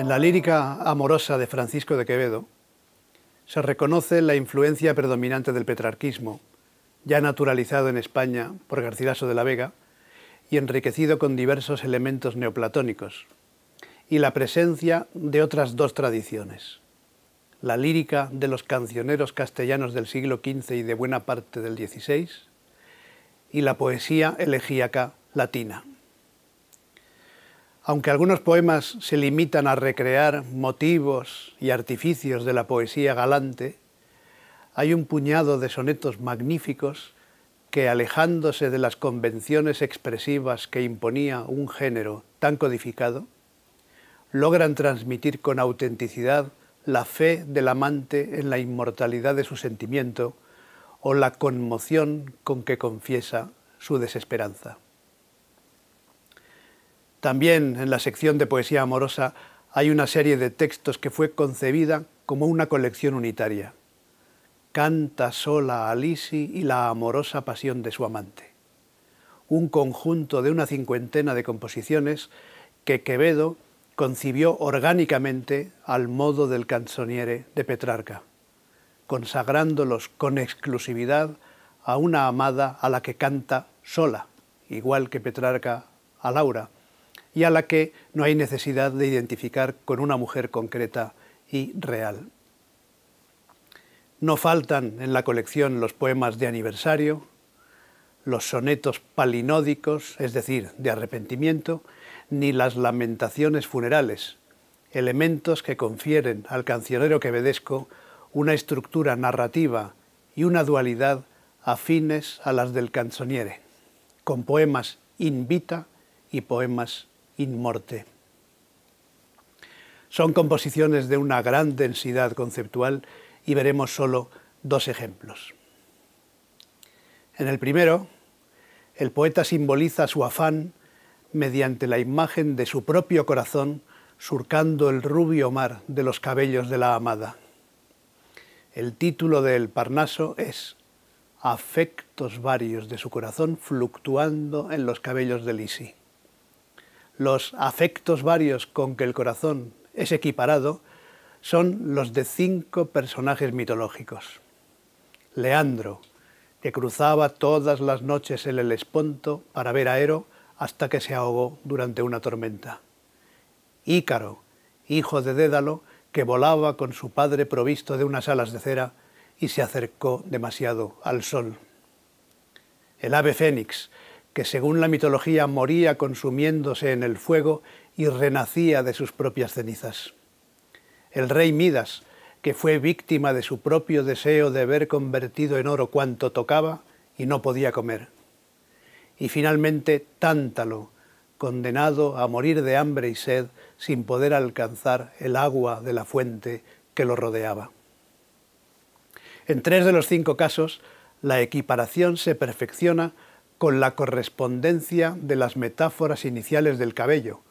En la lírica amorosa de Francisco de Quevedo se reconoce la influencia predominante del petrarquismo, ya naturalizado en España por Garcilaso de la Vega y enriquecido con diversos elementos neoplatónicos, y la presencia de otras dos tradiciones, la lírica de los cancioneros castellanos del siglo XV y de buena parte del XVI, y la poesía elegíaca latina. Aunque algunos poemas se limitan a recrear motivos y artificios de la poesía galante, hay un puñado de sonetos magníficos que, alejándose de las convenciones expresivas que imponía un género tan codificado, logran transmitir con autenticidad la fe del amante en la inmortalidad de su sentimiento o la conmoción con que confiesa su desesperanza. También en la sección de poesía amorosa hay una serie de textos que fue concebida como una colección unitaria. Canta sola a Lisi y la amorosa pasión de su amante. Un conjunto de una cincuentena de composiciones que Quevedo concibió orgánicamente al modo del canzoniere de Petrarca, consagrándolos con exclusividad a una amada a la que canta sola, igual que Petrarca a Laura, y a la que no hay necesidad de identificar con una mujer concreta y real. No faltan en la colección los poemas de aniversario, los sonetos palinódicos, es decir, de arrepentimiento, ni las lamentaciones funerales, elementos que confieren al cancionero quevedesco una estructura narrativa y una dualidad afines a las del canzoniere, con poemas invita y poemas inmorte. Son composiciones de una gran densidad conceptual y veremos solo dos ejemplos. En el primero, el poeta simboliza su afán mediante la imagen de su propio corazón surcando el rubio mar de los cabellos de la amada. El título del Parnaso es Afectos varios de su corazón fluctuando en los cabellos de Lisi los afectos varios con que el corazón es equiparado son los de cinco personajes mitológicos. Leandro, que cruzaba todas las noches el esponto para ver a Ero hasta que se ahogó durante una tormenta. Ícaro, hijo de Dédalo, que volaba con su padre provisto de unas alas de cera y se acercó demasiado al sol. El ave fénix, que según la mitología moría consumiéndose en el fuego y renacía de sus propias cenizas. El rey Midas, que fue víctima de su propio deseo de ver convertido en oro cuanto tocaba y no podía comer. Y finalmente Tántalo, condenado a morir de hambre y sed sin poder alcanzar el agua de la fuente que lo rodeaba. En tres de los cinco casos, la equiparación se perfecciona con la correspondencia de las metáforas iniciales del cabello.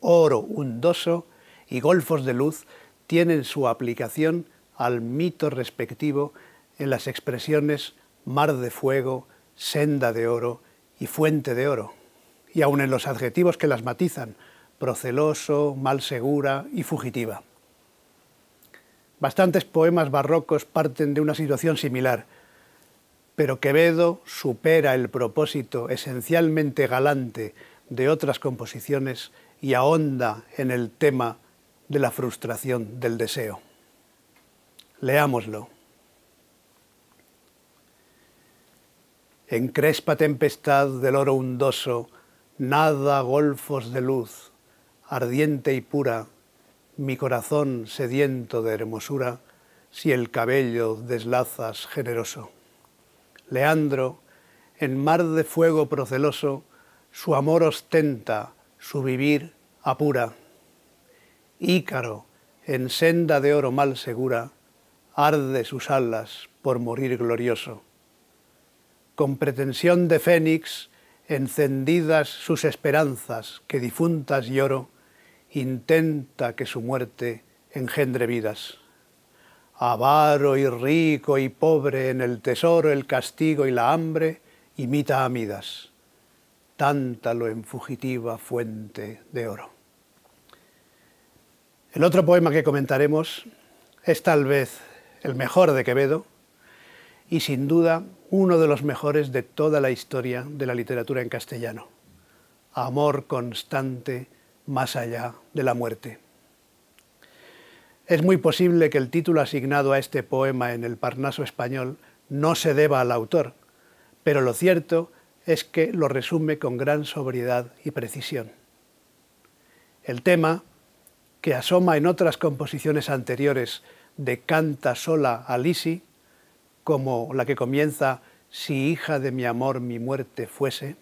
Oro undoso y golfos de luz tienen su aplicación al mito respectivo en las expresiones mar de fuego, senda de oro y fuente de oro, y aun en los adjetivos que las matizan, proceloso, mal segura y fugitiva. Bastantes poemas barrocos parten de una situación similar, pero Quevedo supera el propósito esencialmente galante de otras composiciones y ahonda en el tema de la frustración del deseo. Leámoslo. En crespa tempestad del oro hundoso, nada golfos de luz, ardiente y pura, mi corazón sediento de hermosura, si el cabello deslazas generoso. Leandro, en mar de fuego proceloso, su amor ostenta, su vivir apura. Ícaro, en senda de oro mal segura, arde sus alas por morir glorioso. Con pretensión de fénix, encendidas sus esperanzas que difuntas lloro, intenta que su muerte engendre vidas avaro y rico y pobre en el tesoro, el castigo y la hambre, imita a Midas, tántalo en fugitiva fuente de oro. El otro poema que comentaremos es tal vez el mejor de Quevedo y sin duda uno de los mejores de toda la historia de la literatura en castellano. Amor constante más allá de la muerte. Es muy posible que el título asignado a este poema en el Parnaso español no se deba al autor, pero lo cierto es que lo resume con gran sobriedad y precisión. El tema, que asoma en otras composiciones anteriores de Canta sola a Lisi, como la que comienza Si hija de mi amor mi muerte fuese,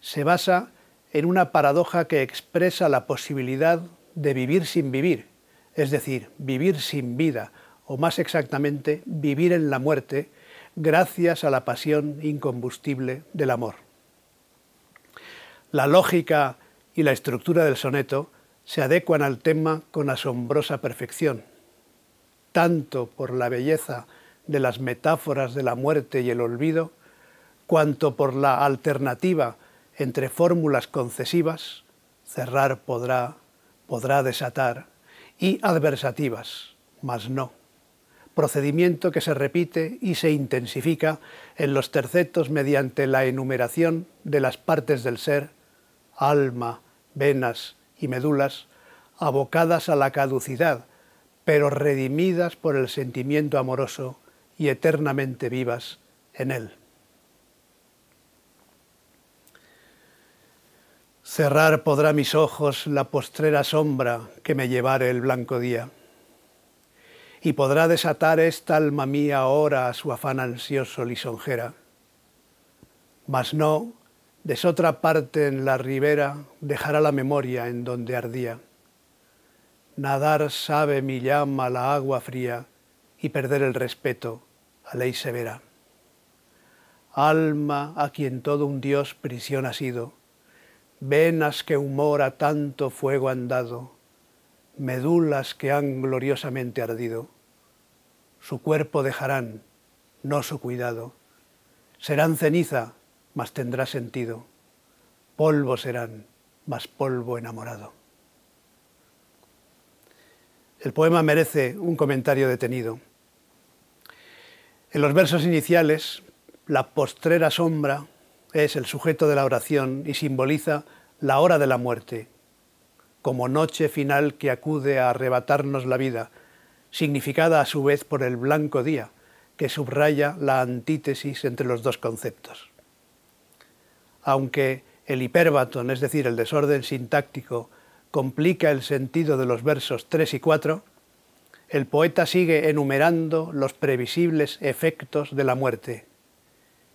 se basa en una paradoja que expresa la posibilidad de vivir sin vivir, es decir, vivir sin vida, o más exactamente, vivir en la muerte, gracias a la pasión incombustible del amor. La lógica y la estructura del soneto se adecuan al tema con asombrosa perfección, tanto por la belleza de las metáforas de la muerte y el olvido, cuanto por la alternativa entre fórmulas concesivas, cerrar podrá, podrá desatar, y adversativas, mas no. Procedimiento que se repite y se intensifica en los tercetos mediante la enumeración de las partes del ser, alma, venas y medulas, abocadas a la caducidad, pero redimidas por el sentimiento amoroso y eternamente vivas en él. Cerrar podrá mis ojos la postrera sombra que me llevare el blanco día. Y podrá desatar esta alma mía ahora a su afán ansioso lisonjera. Mas no, desotra parte en la ribera dejará la memoria en donde ardía. Nadar sabe mi llama la agua fría y perder el respeto a ley severa. Alma a quien todo un Dios prisión ha sido venas que humor a tanto fuego han dado, medulas que han gloriosamente ardido. Su cuerpo dejarán, no su cuidado. Serán ceniza, mas tendrá sentido. Polvo serán, mas polvo enamorado. El poema merece un comentario detenido. En los versos iniciales, la postrera sombra es el sujeto de la oración y simboliza la hora de la muerte, como noche final que acude a arrebatarnos la vida, significada a su vez por el blanco día, que subraya la antítesis entre los dos conceptos. Aunque el hiperbatón, es decir, el desorden sintáctico, complica el sentido de los versos 3 y 4, el poeta sigue enumerando los previsibles efectos de la muerte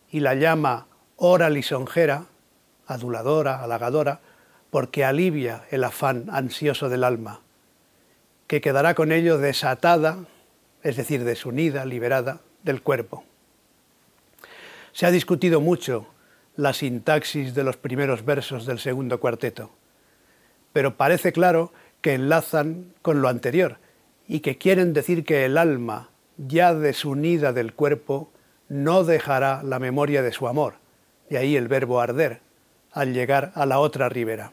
y la llama Ora lisonjera, aduladora, halagadora, porque alivia el afán ansioso del alma, que quedará con ello desatada, es decir, desunida, liberada del cuerpo. Se ha discutido mucho la sintaxis de los primeros versos del segundo cuarteto, pero parece claro que enlazan con lo anterior y que quieren decir que el alma, ya desunida del cuerpo, no dejará la memoria de su amor, y ahí el verbo arder, al llegar a la otra ribera.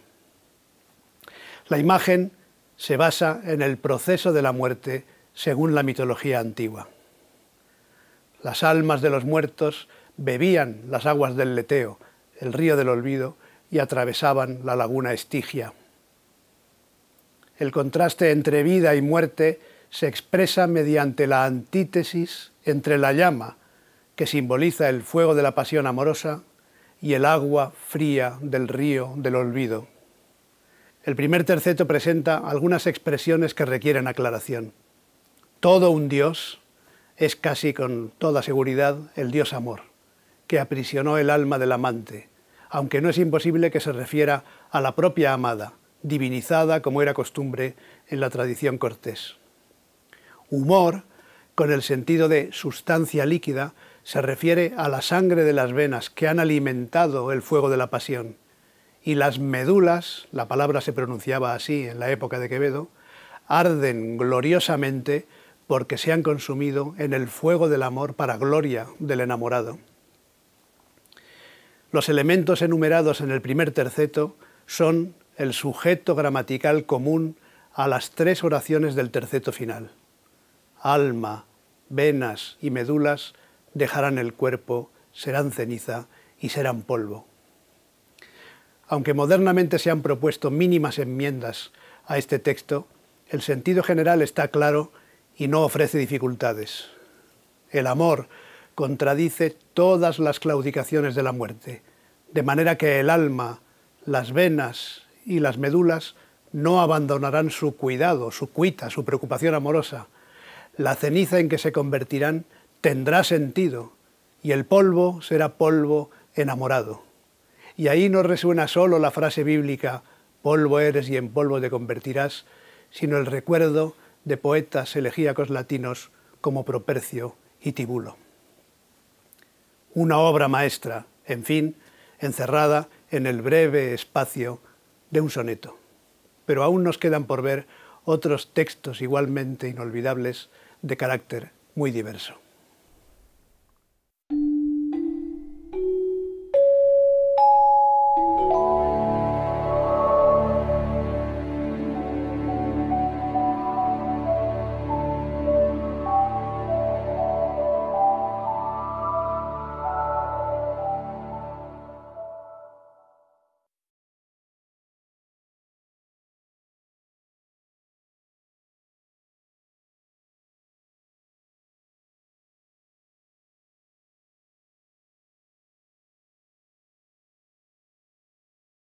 La imagen se basa en el proceso de la muerte según la mitología antigua. Las almas de los muertos bebían las aguas del Leteo, el río del olvido, y atravesaban la laguna Estigia. El contraste entre vida y muerte se expresa mediante la antítesis entre la llama, que simboliza el fuego de la pasión amorosa, y el agua fría del río del olvido. El primer terceto presenta algunas expresiones que requieren aclaración. Todo un dios es casi con toda seguridad el dios amor, que aprisionó el alma del amante, aunque no es imposible que se refiera a la propia amada, divinizada como era costumbre en la tradición cortés. Humor, con el sentido de sustancia líquida, se refiere a la sangre de las venas que han alimentado el fuego de la pasión. Y las medulas, la palabra se pronunciaba así en la época de Quevedo, arden gloriosamente porque se han consumido en el fuego del amor para gloria del enamorado. Los elementos enumerados en el primer terceto son el sujeto gramatical común a las tres oraciones del terceto final. Alma, venas y medulas dejarán el cuerpo, serán ceniza y serán polvo. Aunque modernamente se han propuesto mínimas enmiendas a este texto, el sentido general está claro y no ofrece dificultades. El amor contradice todas las claudicaciones de la muerte, de manera que el alma, las venas y las medulas no abandonarán su cuidado, su cuita, su preocupación amorosa. La ceniza en que se convertirán tendrá sentido y el polvo será polvo enamorado. Y ahí no resuena solo la frase bíblica, polvo eres y en polvo te convertirás, sino el recuerdo de poetas elegíacos latinos como Propercio y Tibulo. Una obra maestra, en fin, encerrada en el breve espacio de un soneto. Pero aún nos quedan por ver otros textos igualmente inolvidables de carácter muy diverso.